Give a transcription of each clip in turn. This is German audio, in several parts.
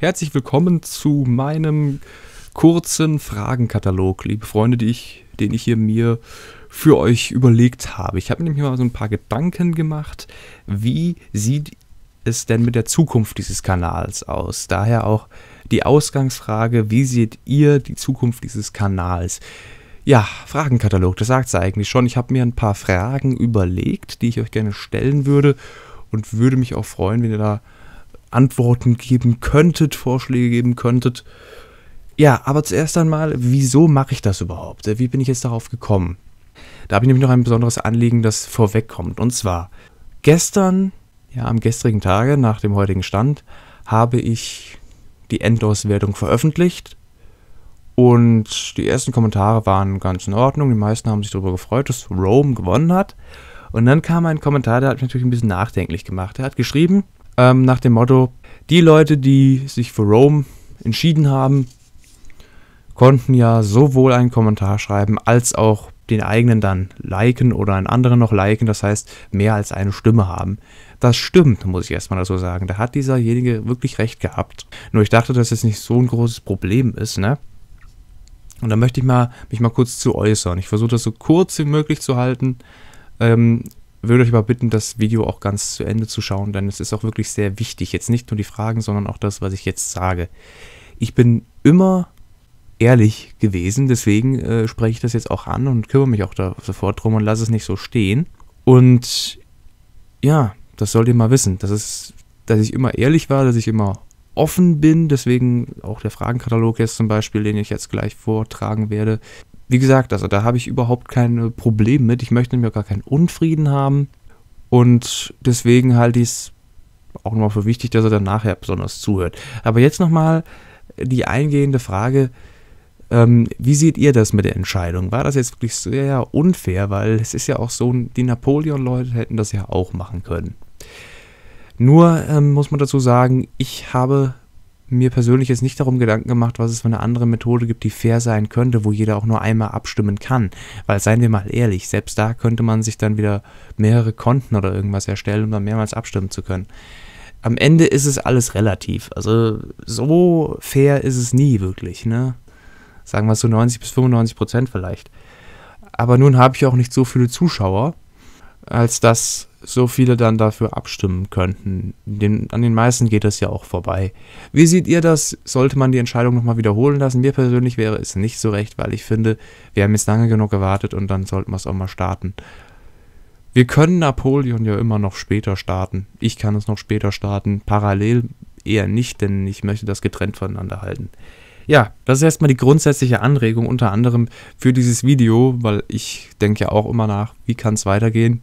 Herzlich willkommen zu meinem kurzen Fragenkatalog, liebe Freunde, die ich, den ich hier mir für euch überlegt habe. Ich habe nämlich mal so ein paar Gedanken gemacht, wie sieht es denn mit der Zukunft dieses Kanals aus? Daher auch die Ausgangsfrage, wie seht ihr die Zukunft dieses Kanals? Ja, Fragenkatalog, das sagt es eigentlich schon. Ich habe mir ein paar Fragen überlegt, die ich euch gerne stellen würde und würde mich auch freuen, wenn ihr da Antworten geben könntet, Vorschläge geben könntet. Ja, aber zuerst einmal, wieso mache ich das überhaupt? Wie bin ich jetzt darauf gekommen? Da habe ich nämlich noch ein besonderes Anliegen, das vorwegkommt. Und zwar, gestern, ja, am gestrigen Tage, nach dem heutigen Stand, habe ich die Endloswertung veröffentlicht. Und die ersten Kommentare waren ganz in Ordnung. Die meisten haben sich darüber gefreut, dass Rome gewonnen hat. Und dann kam ein Kommentar, der hat mich natürlich ein bisschen nachdenklich gemacht. Er hat geschrieben, ähm, nach dem Motto, die Leute, die sich für Rome entschieden haben, konnten ja sowohl einen Kommentar schreiben als auch den eigenen dann liken oder einen anderen noch liken, das heißt mehr als eine Stimme haben. Das stimmt, muss ich erstmal so sagen. Da hat dieserjenige wirklich recht gehabt. Nur ich dachte, dass es nicht so ein großes Problem ist, ne? Und da möchte ich mal, mich mal kurz zu äußern. Ich versuche das so kurz wie möglich zu halten. Ähm, würde euch aber bitten, das Video auch ganz zu Ende zu schauen, denn es ist auch wirklich sehr wichtig. Jetzt nicht nur die Fragen, sondern auch das, was ich jetzt sage. Ich bin immer ehrlich gewesen, deswegen äh, spreche ich das jetzt auch an und kümmere mich auch da sofort drum und lasse es nicht so stehen. Und ja, das sollt ihr mal wissen. Das ist, dass ich immer ehrlich war, dass ich immer offen bin. Deswegen auch der Fragenkatalog jetzt zum Beispiel, den ich jetzt gleich vortragen werde, wie gesagt, also da habe ich überhaupt kein Problem mit. Ich möchte mir gar keinen Unfrieden haben. Und deswegen halte ich es auch nochmal für wichtig, dass er dann nachher besonders zuhört. Aber jetzt nochmal die eingehende Frage, ähm, wie seht ihr das mit der Entscheidung? War das jetzt wirklich sehr unfair? Weil es ist ja auch so, die Napoleon-Leute hätten das ja auch machen können. Nur ähm, muss man dazu sagen, ich habe mir persönlich jetzt nicht darum Gedanken gemacht, was es für eine andere Methode gibt, die fair sein könnte, wo jeder auch nur einmal abstimmen kann. Weil seien wir mal ehrlich, selbst da könnte man sich dann wieder mehrere Konten oder irgendwas erstellen, um dann mehrmals abstimmen zu können. Am Ende ist es alles relativ. Also so fair ist es nie wirklich, ne? Sagen wir so 90 bis 95 Prozent vielleicht. Aber nun habe ich auch nicht so viele Zuschauer als dass so viele dann dafür abstimmen könnten. Den, an den meisten geht das ja auch vorbei. Wie seht ihr das? Sollte man die Entscheidung nochmal wiederholen lassen? Mir persönlich wäre es nicht so recht, weil ich finde, wir haben jetzt lange genug gewartet und dann sollten wir es auch mal starten. Wir können Napoleon ja immer noch später starten. Ich kann es noch später starten. Parallel eher nicht, denn ich möchte das getrennt voneinander halten. Ja, das ist erstmal die grundsätzliche Anregung unter anderem für dieses Video, weil ich denke ja auch immer nach, wie kann es weitergehen.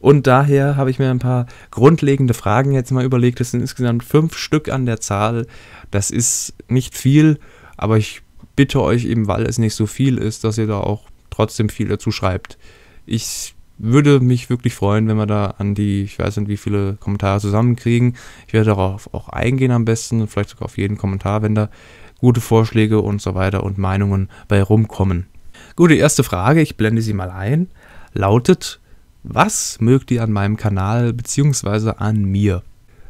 Und daher habe ich mir ein paar grundlegende Fragen jetzt mal überlegt. Das sind insgesamt fünf Stück an der Zahl. Das ist nicht viel, aber ich bitte euch eben, weil es nicht so viel ist, dass ihr da auch trotzdem viel dazu schreibt. Ich würde mich wirklich freuen, wenn wir da an die, ich weiß nicht, wie viele Kommentare zusammenkriegen. Ich werde darauf auch eingehen am besten, vielleicht sogar auf jeden Kommentar, wenn da gute Vorschläge und so weiter und Meinungen bei rumkommen. Gute erste Frage, ich blende sie mal ein, lautet, was mögt ihr an meinem Kanal bzw. an mir?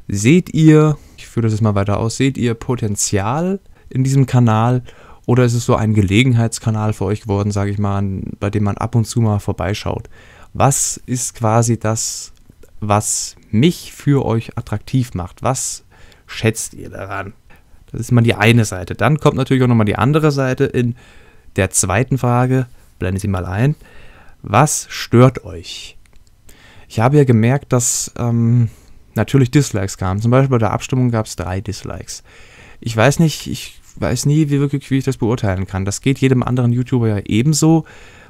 Seht ihr, ich führe das jetzt mal weiter aus, seht ihr Potenzial in diesem Kanal oder ist es so ein Gelegenheitskanal für euch geworden, sage ich mal, bei dem man ab und zu mal vorbeischaut? Was ist quasi das, was mich für euch attraktiv macht? Was schätzt ihr daran? Das ist mal die eine Seite. Dann kommt natürlich auch nochmal die andere Seite in der zweiten Frage. Blende sie mal ein. Was stört euch? Ich habe ja gemerkt, dass ähm, natürlich Dislikes kamen. Zum Beispiel bei der Abstimmung gab es drei Dislikes. Ich weiß nicht, ich weiß nie wie wirklich, wie ich das beurteilen kann. Das geht jedem anderen YouTuber ja ebenso.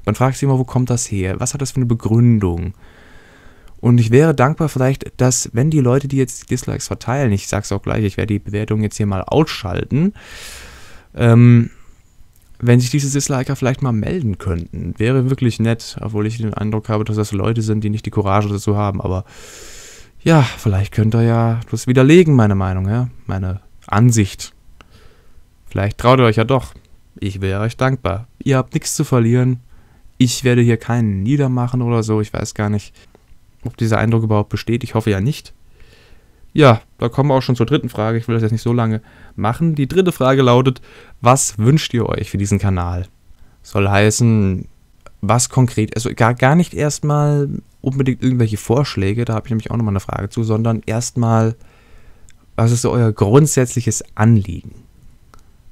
Man fragt sich immer, wo kommt das her? Was hat das für eine Begründung? Und ich wäre dankbar vielleicht, dass wenn die Leute, die jetzt Dislikes verteilen, ich sag's auch gleich, ich werde die Bewertung jetzt hier mal ausschalten, ähm, wenn sich diese Disliker vielleicht mal melden könnten. Wäre wirklich nett, obwohl ich den Eindruck habe, dass das Leute sind, die nicht die Courage dazu haben. Aber ja, vielleicht könnt ihr ja das widerlegen, meine Meinung, ja, meine Ansicht. Vielleicht traut ihr euch ja doch. Ich wäre euch dankbar. Ihr habt nichts zu verlieren. Ich werde hier keinen niedermachen oder so, ich weiß gar nicht ob dieser Eindruck überhaupt besteht. Ich hoffe ja nicht. Ja, da kommen wir auch schon zur dritten Frage. Ich will das jetzt nicht so lange machen. Die dritte Frage lautet, was wünscht ihr euch für diesen Kanal? Soll heißen, was konkret, also gar, gar nicht erstmal unbedingt irgendwelche Vorschläge, da habe ich nämlich auch nochmal eine Frage zu, sondern erstmal, was ist so euer grundsätzliches Anliegen?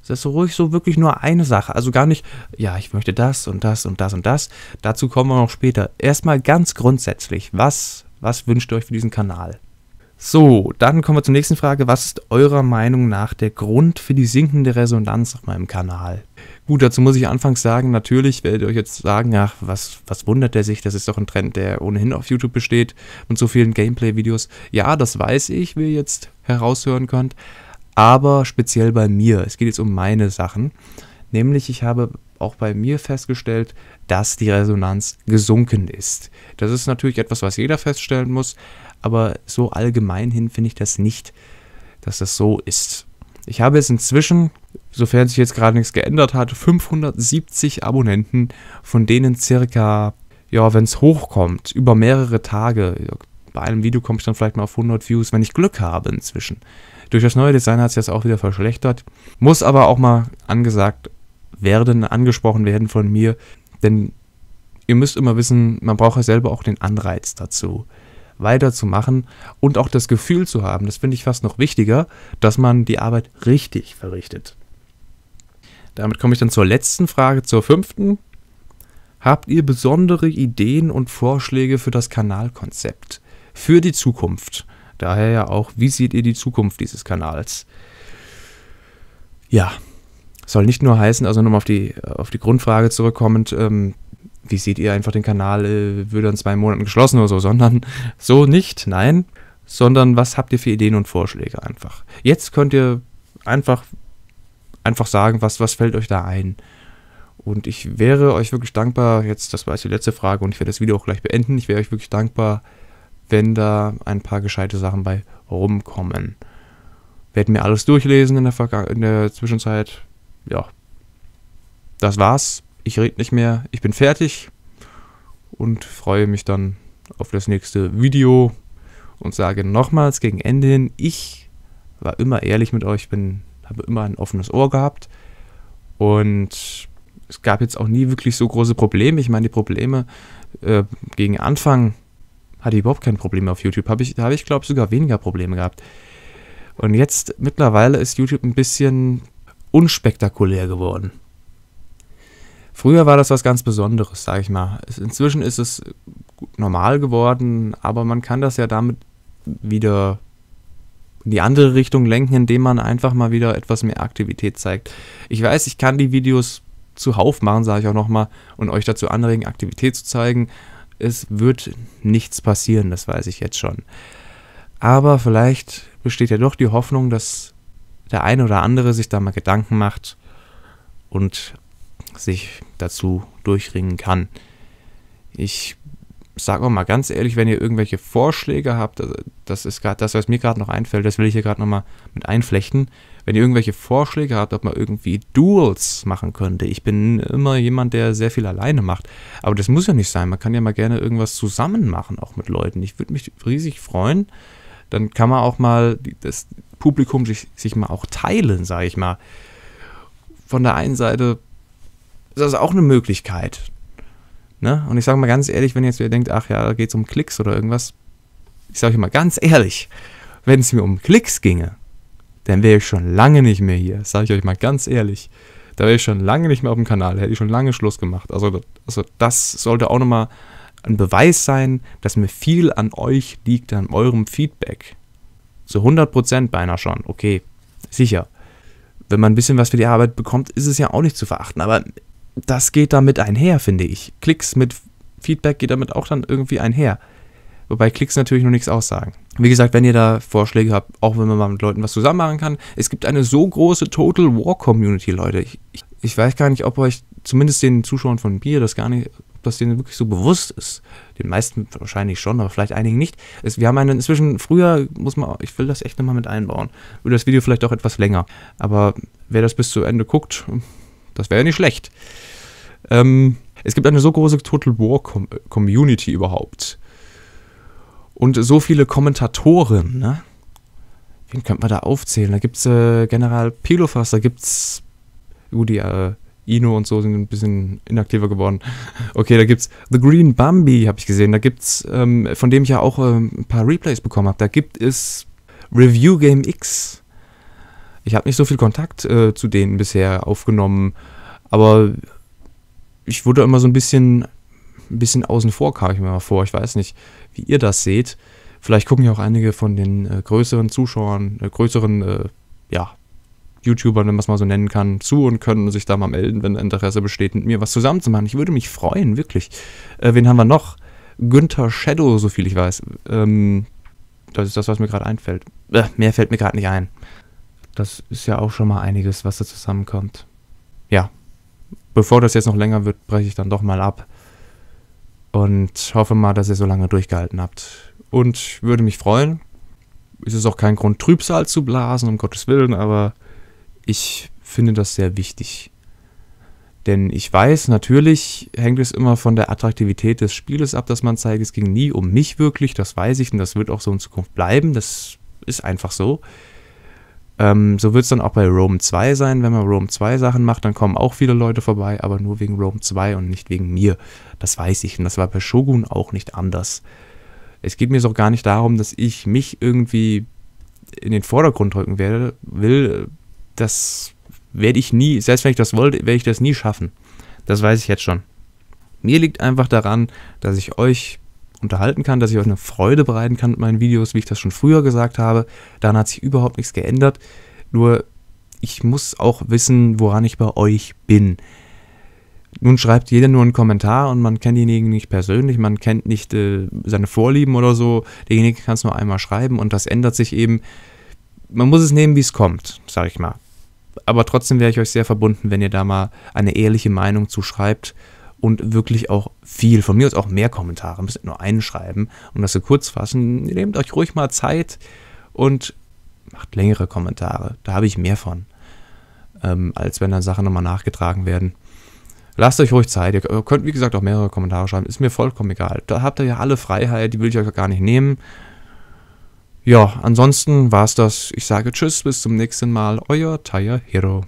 Das ist so ruhig so wirklich nur eine Sache. Also gar nicht, ja, ich möchte das und das und das und das. Dazu kommen wir noch später. Erstmal ganz grundsätzlich, was, was wünscht ihr euch für diesen Kanal? So, dann kommen wir zur nächsten Frage. Was ist eurer Meinung nach der Grund für die sinkende Resonanz auf meinem Kanal? Gut, dazu muss ich anfangs sagen, natürlich werdet ihr euch jetzt sagen, ach, was, was wundert der sich? Das ist doch ein Trend, der ohnehin auf YouTube besteht und so vielen Gameplay-Videos. Ja, das weiß ich, wie ihr jetzt heraushören könnt aber speziell bei mir. Es geht jetzt um meine Sachen. Nämlich, ich habe auch bei mir festgestellt, dass die Resonanz gesunken ist. Das ist natürlich etwas, was jeder feststellen muss, aber so allgemein hin finde ich das nicht, dass das so ist. Ich habe jetzt inzwischen, sofern sich jetzt gerade nichts geändert hat, 570 Abonnenten, von denen circa, ja, wenn es hochkommt, über mehrere Tage, bei einem Video komme ich dann vielleicht mal auf 100 Views, wenn ich Glück habe inzwischen. Durch das neue Design hat sich das auch wieder verschlechtert. Muss aber auch mal angesagt werden, angesprochen werden von mir, denn ihr müsst immer wissen, man braucht ja selber auch den Anreiz dazu, weiterzumachen und auch das Gefühl zu haben, das finde ich fast noch wichtiger, dass man die Arbeit richtig verrichtet. Damit komme ich dann zur letzten Frage, zur fünften. Habt ihr besondere Ideen und Vorschläge für das Kanalkonzept? Für die Zukunft? Daher ja auch, wie seht ihr die Zukunft dieses Kanals? Ja, soll nicht nur heißen, also nochmal auf die, auf die Grundfrage zurückkommend, ähm, wie seht ihr einfach den Kanal, äh, würde in zwei Monaten geschlossen oder so, sondern so nicht, nein, sondern was habt ihr für Ideen und Vorschläge einfach. Jetzt könnt ihr einfach, einfach sagen, was, was fällt euch da ein. Und ich wäre euch wirklich dankbar, jetzt, das war jetzt die letzte Frage und ich werde das Video auch gleich beenden, ich wäre euch wirklich dankbar, wenn da ein paar gescheite Sachen bei rumkommen. Werden mir alles durchlesen in der, Verga in der Zwischenzeit. Ja, das war's. Ich rede nicht mehr. Ich bin fertig und freue mich dann auf das nächste Video und sage nochmals gegen Ende hin, ich war immer ehrlich mit euch, bin, habe immer ein offenes Ohr gehabt und es gab jetzt auch nie wirklich so große Probleme. Ich meine, die Probleme äh, gegen Anfang hatte ich überhaupt kein Problem auf YouTube. Habe ich, habe ich glaube sogar weniger Probleme gehabt. Und jetzt mittlerweile ist YouTube ein bisschen unspektakulär geworden. Früher war das was ganz Besonderes, sage ich mal. Inzwischen ist es normal geworden, aber man kann das ja damit wieder in die andere Richtung lenken, indem man einfach mal wieder etwas mehr Aktivität zeigt. Ich weiß, ich kann die Videos zuhauf machen, sage ich auch nochmal, und euch dazu anregen, Aktivität zu zeigen, es wird nichts passieren, das weiß ich jetzt schon. Aber vielleicht besteht ja doch die Hoffnung, dass der eine oder andere sich da mal Gedanken macht und sich dazu durchringen kann. Ich sag auch mal ganz ehrlich, wenn ihr irgendwelche Vorschläge habt, also das ist gerade das, was mir gerade noch einfällt, das will ich hier gerade nochmal mit einflechten. Wenn ihr irgendwelche Vorschläge habt, ob man irgendwie Duels machen könnte. Ich bin immer jemand, der sehr viel alleine macht. Aber das muss ja nicht sein. Man kann ja mal gerne irgendwas zusammen machen, auch mit Leuten. Ich würde mich riesig freuen. Dann kann man auch mal das Publikum sich, sich mal auch teilen, sage ich mal. Von der einen Seite ist das auch eine Möglichkeit Ne? Und ich sage mal ganz ehrlich, wenn ihr jetzt wieder denkt, ach ja, da geht es um Klicks oder irgendwas, ich sage euch mal ganz ehrlich, wenn es mir um Klicks ginge, dann wäre ich schon lange nicht mehr hier, sage ich euch mal ganz ehrlich. Da wäre ich schon lange nicht mehr auf dem Kanal, hätte ich schon lange Schluss gemacht. Also, also das sollte auch nochmal ein Beweis sein, dass mir viel an euch liegt, an eurem Feedback. Zu 100% beinahe schon, okay, sicher. Wenn man ein bisschen was für die Arbeit bekommt, ist es ja auch nicht zu verachten. Aber das geht damit einher, finde ich. Klicks mit Feedback geht damit auch dann irgendwie einher. Wobei Klicks natürlich noch nichts aussagen. Wie gesagt, wenn ihr da Vorschläge habt, auch wenn man mal mit Leuten was zusammen machen kann, es gibt eine so große Total War Community, Leute. Ich, ich, ich weiß gar nicht, ob euch, zumindest den Zuschauern von Bier, das gar nicht, ob das denen wirklich so bewusst ist. Den meisten wahrscheinlich schon, aber vielleicht einigen nicht. Es, wir haben einen inzwischen, früher muss man, ich will das echt nochmal mit einbauen. Würde das Video vielleicht auch etwas länger. Aber wer das bis zu Ende guckt, das wäre ja nicht schlecht. Ähm, es gibt eine so große Total War Com Community überhaupt. Und so viele Kommentatoren, ne? Wen könnte man da aufzählen? Da gibt's äh, General Pilofas, da gibt's. Gut, die äh, Ino und so sind ein bisschen inaktiver geworden. Okay, da gibt's The Green Bambi, habe ich gesehen. Da gibt's, ähm, von dem ich ja auch ähm, ein paar Replays bekommen habe. Da gibt es Review Game X. Ich habe nicht so viel Kontakt äh, zu denen bisher aufgenommen, aber ich wurde immer so ein bisschen, ein bisschen außen vor, kam ich mir mal vor. Ich weiß nicht, wie ihr das seht. Vielleicht gucken ja auch einige von den äh, größeren Zuschauern, äh, größeren, äh, ja, YouTubern, wenn man es mal so nennen kann, zu und können sich da mal melden, wenn Interesse besteht, mit mir was zusammenzumachen. Ich würde mich freuen, wirklich. Äh, wen haben wir noch? Günther Shadow, so viel ich weiß. Ähm, das ist das, was mir gerade einfällt. Äh, mehr fällt mir gerade nicht ein. Das ist ja auch schon mal einiges, was da zusammenkommt. Ja, bevor das jetzt noch länger wird, breche ich dann doch mal ab. Und hoffe mal, dass ihr so lange durchgehalten habt. Und würde mich freuen. Es ist auch kein Grund, Trübsal zu blasen, um Gottes Willen, aber ich finde das sehr wichtig. Denn ich weiß, natürlich hängt es immer von der Attraktivität des Spieles ab, das man zeigt. Es ging nie um mich wirklich, das weiß ich und das wird auch so in Zukunft bleiben. Das ist einfach so. Ähm, so wird es dann auch bei Rome 2 sein. Wenn man Rome 2 Sachen macht, dann kommen auch viele Leute vorbei, aber nur wegen Rome 2 und nicht wegen mir. Das weiß ich und das war bei Shogun auch nicht anders. Es geht mir so gar nicht darum, dass ich mich irgendwie in den Vordergrund drücken werde, will. Das werde ich nie, selbst wenn ich das wollte, werde ich das nie schaffen. Das weiß ich jetzt schon. Mir liegt einfach daran, dass ich euch unterhalten kann, dass ich euch eine Freude bereiten kann mit meinen Videos, wie ich das schon früher gesagt habe. Daran hat sich überhaupt nichts geändert. Nur ich muss auch wissen, woran ich bei euch bin. Nun schreibt jeder nur einen Kommentar und man kennt denjenigen nicht persönlich, man kennt nicht äh, seine Vorlieben oder so. Derjenige kann es nur einmal schreiben und das ändert sich eben. Man muss es nehmen, wie es kommt, sag ich mal. Aber trotzdem wäre ich euch sehr verbunden, wenn ihr da mal eine ehrliche Meinung zu schreibt und wirklich auch viel. Von mir aus auch mehr Kommentare, müsst nur einen schreiben um das so kurz fassen. Nehmt euch ruhig mal Zeit und macht längere Kommentare. Da habe ich mehr von, ähm, als wenn dann Sachen nochmal nachgetragen werden. Lasst euch ruhig Zeit. Ihr könnt, wie gesagt, auch mehrere Kommentare schreiben. Ist mir vollkommen egal. Da habt ihr ja alle Freiheit, die will ich euch gar nicht nehmen. Ja, ansonsten war es das. Ich sage Tschüss, bis zum nächsten Mal. Euer Taya Hero.